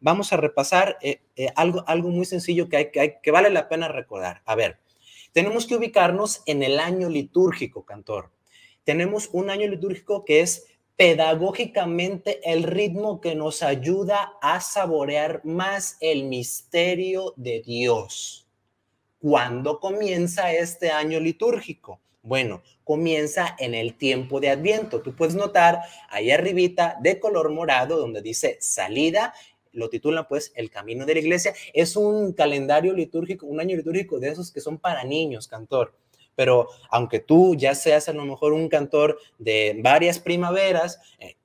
vamos a repasar eh, eh, algo, algo muy sencillo que, hay, que, que vale la pena recordar. A ver, tenemos que ubicarnos en el año litúrgico, cantor. Tenemos un año litúrgico que es pedagógicamente el ritmo que nos ayuda a saborear más el misterio de Dios. ¿Cuándo comienza este año litúrgico? Bueno, comienza en el tiempo de Adviento. Tú puedes notar ahí arribita de color morado donde dice salida lo titulan pues El Camino de la Iglesia. Es un calendario litúrgico, un año litúrgico de esos que son para niños, cantor. Pero aunque tú ya seas a lo mejor un cantor de varias primaveras, eh,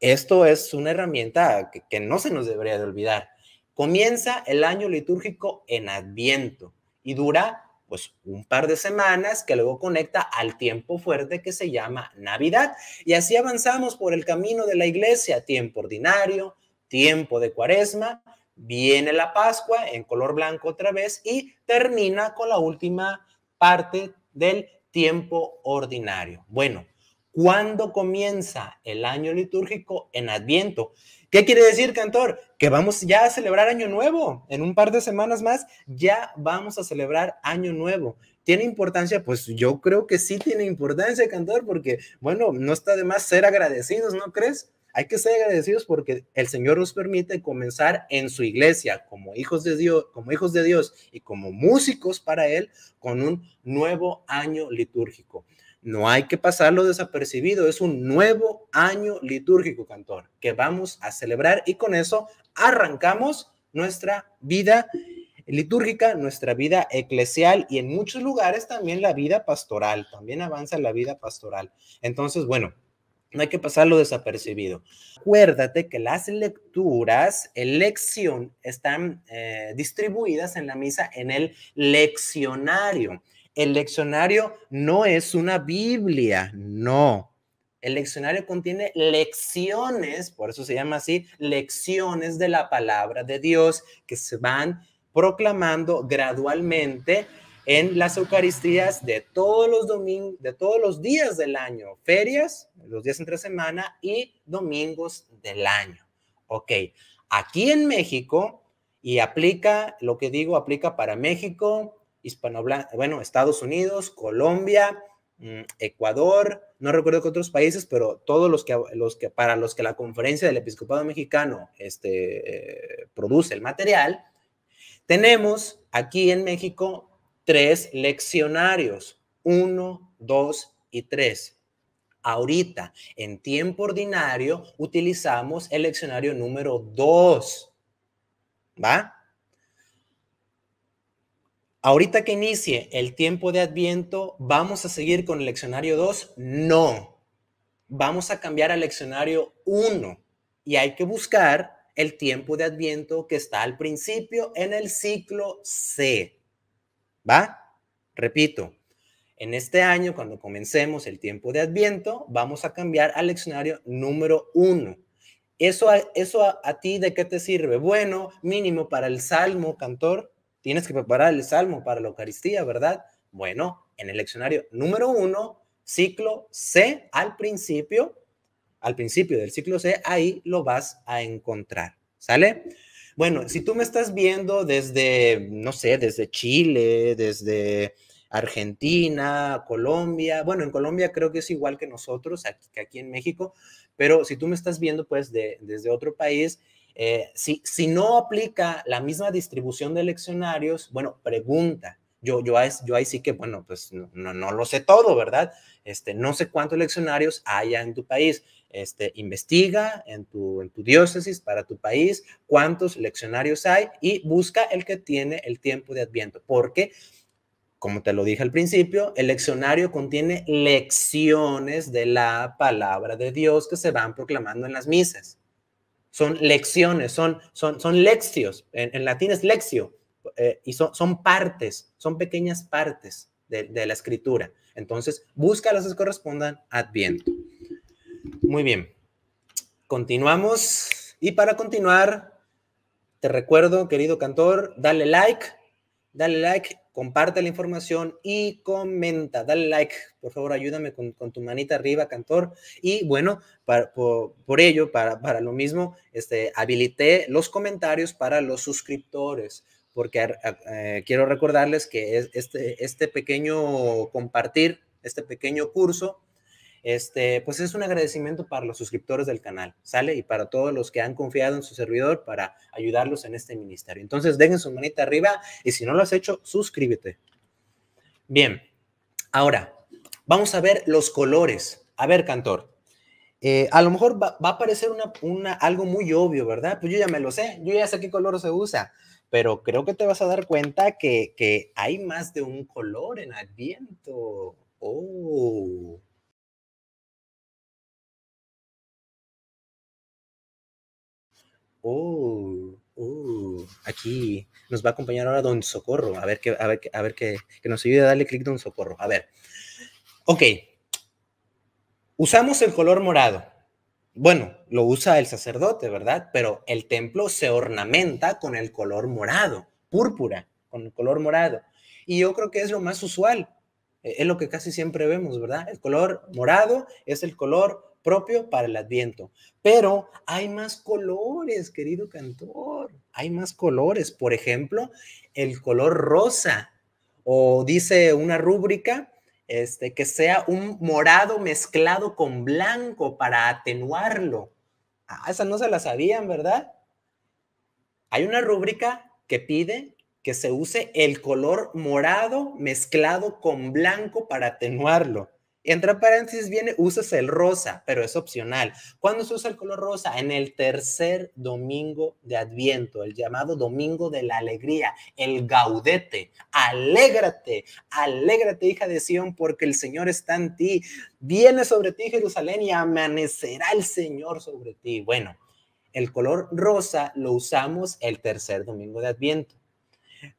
esto es una herramienta que, que no se nos debería de olvidar. Comienza el año litúrgico en Adviento y dura pues un par de semanas que luego conecta al tiempo fuerte que se llama Navidad. Y así avanzamos por el camino de la iglesia, tiempo ordinario, tiempo de cuaresma, viene la Pascua en color blanco otra vez y termina con la última parte del tiempo ordinario. Bueno, ¿cuándo comienza el año litúrgico en Adviento? ¿Qué quiere decir, cantor? Que vamos ya a celebrar Año Nuevo. En un par de semanas más ya vamos a celebrar Año Nuevo. ¿Tiene importancia? Pues yo creo que sí tiene importancia, cantor, porque, bueno, no está de más ser agradecidos, ¿no crees? Hay que ser agradecidos porque el Señor nos permite comenzar en su iglesia como hijos de Dios, como hijos de Dios y como músicos para él con un nuevo año litúrgico. No hay que pasarlo desapercibido, es un nuevo año litúrgico, cantor, que vamos a celebrar y con eso arrancamos nuestra vida litúrgica, nuestra vida eclesial y en muchos lugares también la vida pastoral, también avanza la vida pastoral. Entonces, bueno, no hay que pasarlo desapercibido. Acuérdate que las lecturas, elección, lección, están eh, distribuidas en la misa en el leccionario. El leccionario no es una Biblia, no. El leccionario contiene lecciones, por eso se llama así, lecciones de la palabra de Dios que se van proclamando gradualmente en las Eucaristías de todos los domingos, de todos los días del año, ferias, los días entre semana y domingos del año. Ok, aquí en México, y aplica, lo que digo, aplica para México, Hispano, bueno, Estados Unidos, Colombia, mm, Ecuador, no recuerdo que otros países, pero todos los que, los que para los que la conferencia del episcopado mexicano este, produce el material, tenemos aquí en México tres leccionarios, uno, dos y tres. Ahorita, en tiempo ordinario, utilizamos el leccionario número dos. ¿Va? Ahorita que inicie el tiempo de Adviento, ¿vamos a seguir con el leccionario 2? No. Vamos a cambiar al leccionario uno. y hay que buscar el tiempo de Adviento que está al principio en el ciclo C. ¿Va? Repito, en este año, cuando comencemos el tiempo de Adviento, vamos a cambiar al leccionario número uno. ¿Eso, eso a, a, ti de qué te sirve? Bueno, mínimo para el salmo, cantor. Tienes que preparar el salmo para la Eucaristía, ¿verdad? Bueno, en el leccionario número uno, ciclo C, al principio, al principio del ciclo C, ahí lo vas a encontrar. ¿Sale? Bueno, si tú me estás viendo desde, no sé, desde Chile, desde Argentina, Colombia, bueno, en Colombia creo que es igual que nosotros, aquí, que aquí en México, pero si tú me estás viendo pues desde otro país, eh, si, si no aplica la misma distribución de leccionarios, bueno, pregunta, yo, yo, yo, ahí sí que, bueno, pues no, no, lo sé todo, ¿verdad? Este, no sé cuántos leccionarios haya en tu país. Este, investiga en tu, diócesis, para tu país, cuántos leccionarios hay y busca el que tiene el tiempo de Adviento, porque como te lo dije al principio, el leccionario contiene lecciones de la palabra de Dios que se van proclamando en las misas. Son lecciones, son, son, son en, latín es lexio, eh, y son, son partes, son pequeñas partes de, la escritura. Entonces, busca las que correspondan a Adviento. Muy bien. Continuamos. Y para continuar, te recuerdo, querido cantor, dale like, dale like, comparte la información y comenta. Dale like, por favor, ayúdame con, tu manita arriba, cantor. Y bueno, por, ello, para, lo mismo, este, habilité los comentarios para los suscriptores porque eh, quiero recordarles que este, este pequeño compartir, este pequeño curso, este, pues es un agradecimiento para los suscriptores del canal, ¿sale? Y para todos los que han confiado en su servidor para ayudarlos en este ministerio. Entonces, dejen su manita arriba y si no lo has hecho, suscríbete. Bien, ahora vamos a ver los colores. A ver, cantor. Eh, a lo mejor va, a parecer una, algo muy obvio, ¿verdad? Pues yo ya me lo sé, yo ya sé qué color se usa, pero creo que te vas a dar cuenta que, que hay más de un color en Adviento. Oh. Oh, oh, aquí nos va a acompañar ahora Don Socorro. A ver que, a ver que, a ver que, nos ayude a darle clic Don Socorro. A ver. Ok. Usamos el color morado. Bueno, lo usa el sacerdote, ¿verdad? Pero el templo se ornamenta con el color morado, púrpura, con el color morado. Y yo creo que es lo más usual. Eh, es lo que casi siempre vemos, ¿verdad? El color morado es el color propio para el adviento. Pero hay más colores, querido cantor, hay más colores. Por ejemplo, el color rosa, o dice una rúbrica, este, que sea un morado mezclado con blanco para atenuarlo. Ah, esa no se la sabían, ¿verdad? Hay una rúbrica que pide que se use el color morado mezclado con blanco para atenuarlo. Entre paréntesis viene, usas el rosa, pero es opcional. ¿Cuándo se usa el color rosa? En el tercer domingo de Adviento, el llamado domingo de la alegría, el gaudete. Alégrate, alégrate, hija de Sión, porque el Señor está en ti. Viene sobre ti Jerusalén y amanecerá el Señor sobre ti. Bueno, el color rosa lo usamos el tercer domingo de Adviento.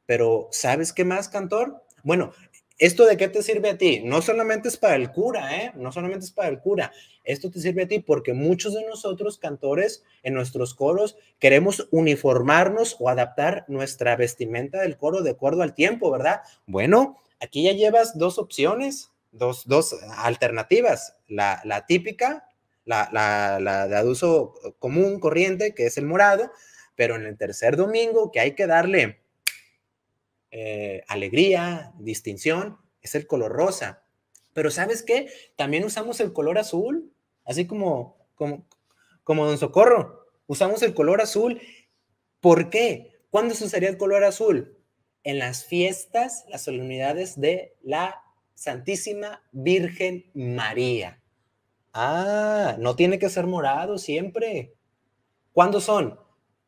Pero, ¿sabes qué más, cantor? Bueno, ¿Esto de qué te sirve a ti? No solamente es para el cura, ¿eh? No solamente es para el cura. Esto te sirve a ti porque muchos de nosotros, cantores, en nuestros coros, queremos uniformarnos o adaptar nuestra vestimenta del coro de acuerdo al tiempo, ¿verdad? Bueno, aquí ya llevas dos opciones, dos, alternativas. La, típica, la, la de uso común, corriente, que es el morado, pero en el tercer domingo que hay que darle eh, alegría, distinción, es el color rosa. Pero ¿sabes qué? También usamos el color azul, así como, como, como Don Socorro. Usamos el color azul. ¿Por qué? ¿Cuándo usaría el color azul? En las fiestas, las solemnidades de la Santísima Virgen María. Ah, no tiene que ser morado siempre. ¿Cuándo son?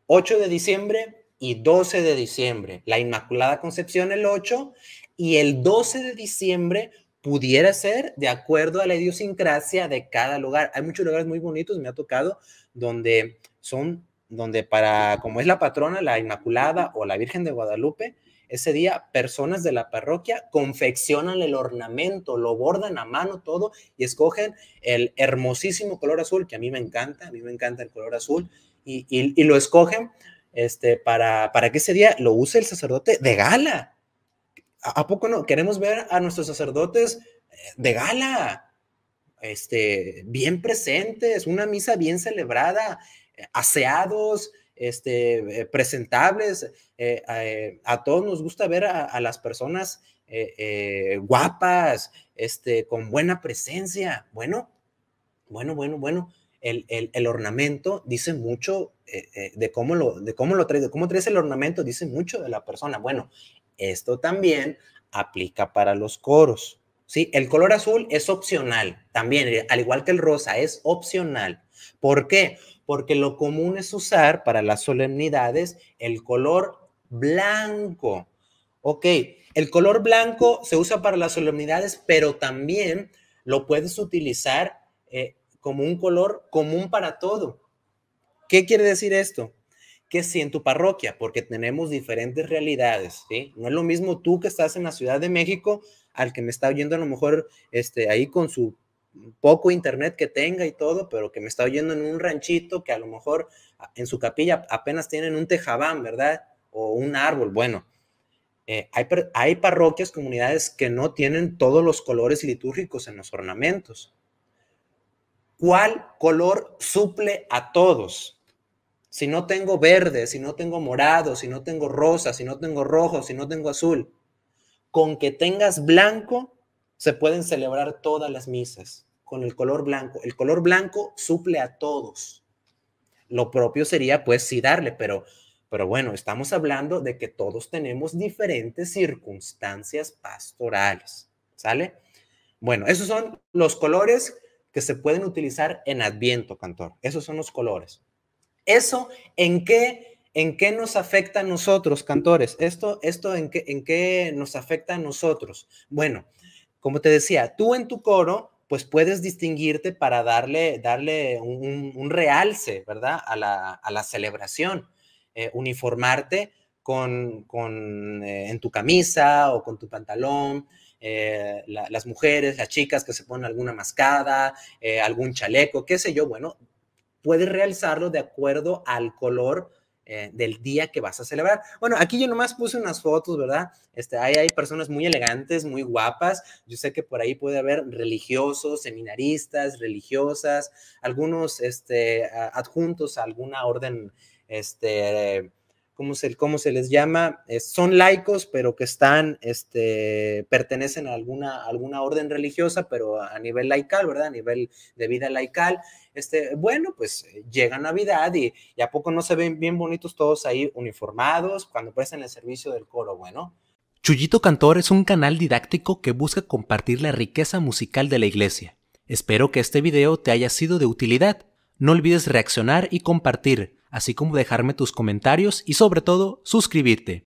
8 de diciembre, y 12 de diciembre. La Inmaculada Concepción el 8 y el 12 de diciembre pudiera ser de acuerdo a la idiosincrasia de cada lugar. Hay muchos lugares muy bonitos, me ha tocado, donde son, donde para, como es la patrona, la Inmaculada o la Virgen de Guadalupe, ese día personas de la parroquia confeccionan el ornamento, lo bordan a mano todo y escogen el hermosísimo color azul, que a mí me encanta, a mí me encanta el color azul, y, y lo escogen este, para, para que ese día lo use el sacerdote de gala. ¿A, poco no? Queremos ver a nuestros sacerdotes eh, de gala, este, bien presentes, una misa bien celebrada, aseados, este, eh, presentables. Eh, a todos nos gusta ver a, las personas guapas, este, con buena presencia. Bueno, bueno, bueno, bueno el, ornamento dice mucho eh, eh, de cómo lo, de cómo lo traes, de cómo traes el ornamento, dice mucho de la persona. Bueno, esto también aplica para los coros. ¿sí? El color azul es opcional también, al igual que el rosa, es opcional. ¿Por qué? Porque lo común es usar para las solemnidades el color blanco. Ok, el color blanco se usa para las solemnidades, pero también lo puedes utilizar eh, como un color común para todo. ¿Qué quiere decir esto? Que si en tu parroquia, porque tenemos diferentes realidades, No es lo mismo tú que estás en la Ciudad de México al que me está oyendo a lo mejor este, ahí con su poco internet que tenga y todo, pero que me está oyendo en un ranchito que a lo mejor en su capilla apenas tienen un tejabán, ¿verdad? O un árbol, bueno. Eh, hay parroquias, comunidades que no tienen todos los colores litúrgicos en los ornamentos. ¿Cuál color suple a todos? Si no tengo verde, si no tengo morado, si no tengo rosa, si no tengo rojo, si no tengo azul, con que tengas blanco, se pueden celebrar todas las misas con el color blanco. El color blanco suple a todos. Lo propio sería, pues, sí darle, pero, pero bueno, estamos hablando de que todos tenemos diferentes circunstancias pastorales. ¿Sale? Bueno, esos son los colores que se pueden utilizar en Adviento, cantor. Esos son los colores. ¿Eso en qué, en qué nos afecta a nosotros, cantores? ¿Esto, esto en, qué, nos afecta a nosotros? Bueno, como te decía, tú en tu coro pues puedes distinguirte para darle, darle un, realce, ¿verdad? A la, a la celebración, eh, uniformarte con, con eh, en tu camisa o con tu pantalón, eh, las mujeres, las chicas que se ponen alguna mascada, eh, algún chaleco, qué sé yo, bueno, puedes realizarlo de acuerdo al color eh, del día que vas a celebrar. Bueno, aquí yo nomás puse unas fotos, ¿verdad? Este, ahí hay personas muy elegantes, muy guapas. Yo sé que por ahí puede haber religiosos, seminaristas, religiosas, algunos este, adjuntos a alguna orden este, ¿cómo se, cómo se les llama? Eh, son laicos, pero que están, este, pertenecen a alguna, alguna orden religiosa, pero a, nivel laical, ¿verdad? A nivel de vida laical. Este, bueno, pues eh, llega Navidad y, ¿a poco no se ven bien bonitos todos ahí uniformados cuando prestan el servicio del coro? Bueno, Chullito Cantor es un canal didáctico que busca compartir la riqueza musical de la iglesia. Espero que este video te haya sido de utilidad. No olvides reaccionar y compartir así como dejarme tus comentarios y sobre todo suscribirte.